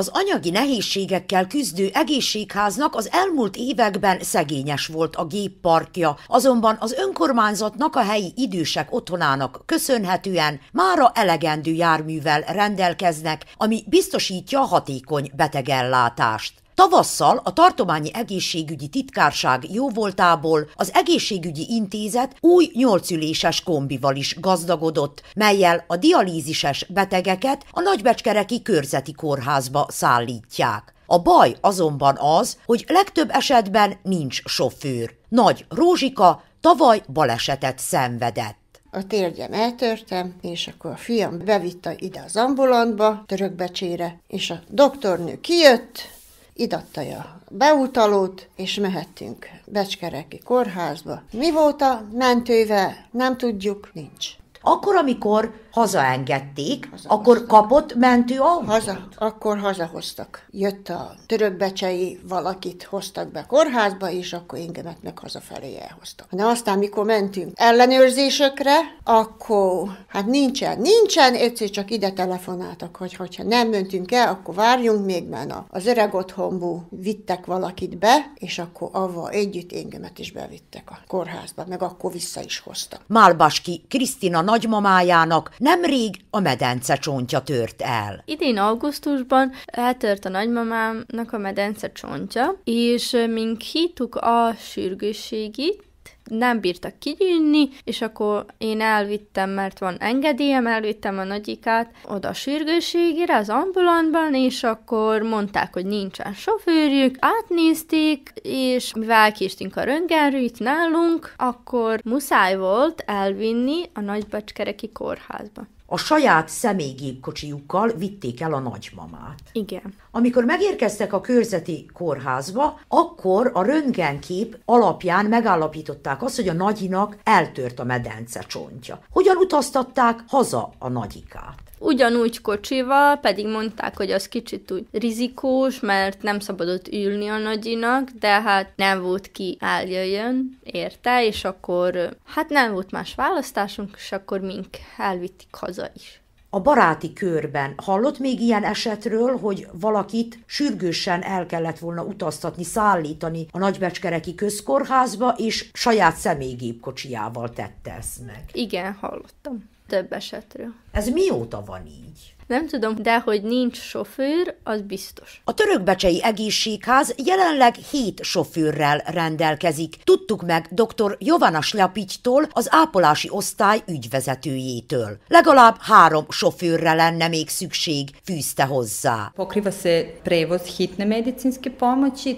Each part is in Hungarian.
Az anyagi nehézségekkel küzdő egészségháznak az elmúlt években szegényes volt a gépparkja, azonban az önkormányzatnak a helyi idősek otthonának köszönhetően mára elegendő járművel rendelkeznek, ami biztosítja hatékony betegellátást. Tavasszal a Tartományi Egészségügyi Titkárság jóvoltából az Egészségügyi Intézet új nyolcüléses kombival is gazdagodott, melyel a dialízises betegeket a Nagybecskereki Körzeti Kórházba szállítják. A baj azonban az, hogy legtöbb esetben nincs sofőr. Nagy Rózsika tavaly balesetet szenvedett. A térgyem eltörtem, és akkor a fiam bevitte ide az ambulantba, törökbecsére, és a doktornő kijött, idatta a beutalót, és mehettünk Becskereki kórházba. Mi volt a mentőve, nem tudjuk, nincs. Akkor, amikor hazaengedték, hazahoztak. akkor kapott mentő autót? Haza, akkor hazahoztak. Jött a törökbecsei, valakit hoztak be kórházba, és akkor engemet meg hazafelé elhoztak. De aztán, mikor mentünk ellenőrzésekre, akkor hát nincsen, nincsen, egyszer csak ide telefonáltak, hogy hogyha nem mentünk el, akkor várjunk még, mert az öreg otthonbú vittek valakit be, és akkor avval együtt engemet is bevittek a kórházba, meg akkor vissza is hoztak. Málbaski Krisztina nagymamájának Nemrég a medence csontja tört el. Idén augusztusban eltört a nagymamámnak a medence csontja, és mink hittuk a sürgősségit, nem bírtak kigyűnni, és akkor én elvittem, mert van engedélyem, elvittem a nagyikát oda a sürgőségére, az ambulantban, és akkor mondták, hogy nincsen sofőrjük, átnézték, és mivel késtünk a röntgenrűt nálunk, akkor muszáj volt elvinni a nagybecskereki kórházba a saját személygépkocsijukkal vitték el a nagymamát. Igen. Amikor megérkeztek a körzeti kórházba, akkor a röntgenkép alapján megállapították azt, hogy a nagyinak eltört a medence csontja. Hogyan utaztatták haza a nagyikát? Ugyanúgy kocsival, pedig mondták, hogy az kicsit úgy rizikós, mert nem szabadott ülni a nagyinak, de hát nem volt ki álljöjjön, érte, és akkor hát nem volt más választásunk, és akkor mink elvittik haza is. A baráti körben hallott még ilyen esetről, hogy valakit sürgősen el kellett volna utaztatni, szállítani a Nagybecskereki közkórházba, és saját személygépkocsijával tette ezt meg. Igen, hallottam. Több esetről. Ez mióta van így? nem tudom, de hogy nincs sofőr, az biztos. A törökbecsei egészségház jelenleg hét sofőrrel rendelkezik. Tudtuk meg dr. Jovana Slyapitól, az ápolási osztály ügyvezetőjétől. Legalább három sofőrre lenne még szükség, fűzte hozzá. Pokriva se prevoz hitne medicinske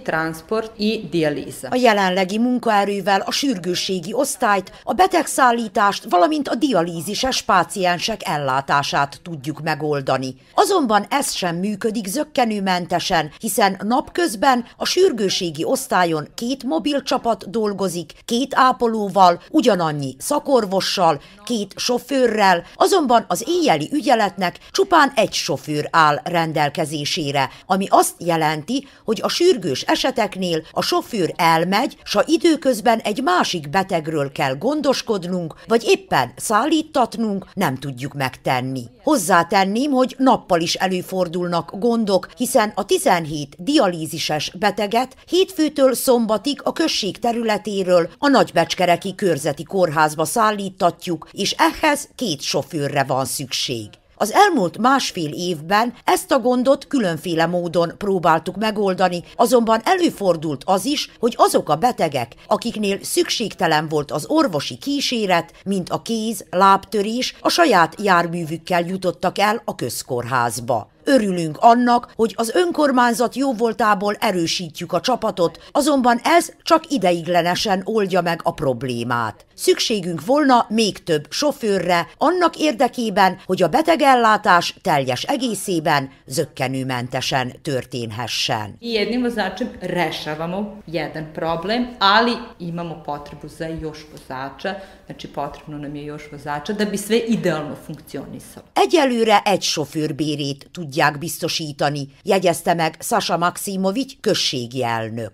transport i dialíza. A jelenlegi munkaerővel a sürgősségi osztályt, a betegszállítást, valamint a dialízises páciensek ellátását tudjuk megoldani megoldani. Azonban ez sem működik zöggenőmentesen, hiszen napközben a sürgőségi osztályon két mobil csapat dolgozik, két ápolóval, ugyanannyi szakorvossal, két sofőrrel, azonban az éjjeli ügyeletnek csupán egy sofőr áll rendelkezésére, ami azt jelenti, hogy a sürgős eseteknél a sofőr elmegy, s a időközben egy másik betegről kell gondoskodnunk, vagy éppen szállítatnunk, nem tudjuk megtenni. Hozzátenni, Gyanúim, hogy nappal is előfordulnak gondok, hiszen a 17 dialízises beteget hétfőtől szombatig a község területéről a Nagybecskereki Körzeti Kórházba szállítatjuk, és ehhez két sofőrre van szükség. Az elmúlt másfél évben ezt a gondot különféle módon próbáltuk megoldani, azonban előfordult az is, hogy azok a betegek, akiknél szükségtelen volt az orvosi kíséret, mint a kéz, lábtörés, a saját járművükkel jutottak el a közkórházba. Örülünk annak, hogy az önkormányzat jóvoltából erősítjük a csapatot, azonban ez csak ideiglenesen oldja meg a problémát. Szükségünk volna még több sofőrre, annak érdekében, hogy a betegellátás teljes egészében zöggenőmentesen történhessen. Jednim vozačem rešavamo jedan problem, ali imamo potrebu za još vozača, znači potrebno nam je još vozača da bi sve idealno funkcionisalo. Egyelőre egy sofőr bérét tudjuk tudják biztosítani, jegyezte meg Sasa Maximovic községi elnök.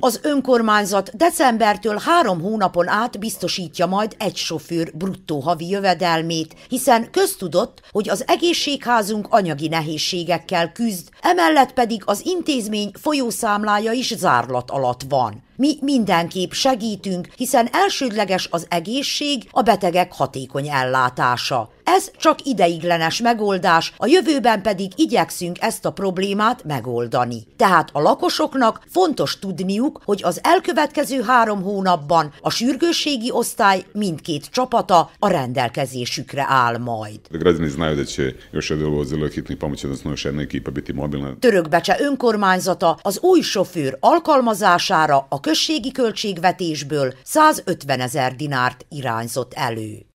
Az önkormányzat decembertől három hónapon át biztosítja majd egy sofőr bruttó havi jövedelmét, hiszen köztudott, hogy az egészségházunk anyagi nehézségekkel küzd, emellett pedig az intézmény folyószámlája is zárlat alatt van. Mi mindenképp segítünk, hiszen elsődleges az egészség, a betegek hatékony ellátása. Ez csak ideiglenes megoldás, a jövőben pedig igyekszünk ezt a problémát megoldani. Tehát a lakosoknak fontos tudniuk, hogy az elkövetkező három hónapban a sürgősségi osztály mindkét csapata a rendelkezésükre áll majd. Törökbecse önkormányzata az új sofőr alkalmazására a községi költségvetésből 150 ezer dinárt irányzott elő.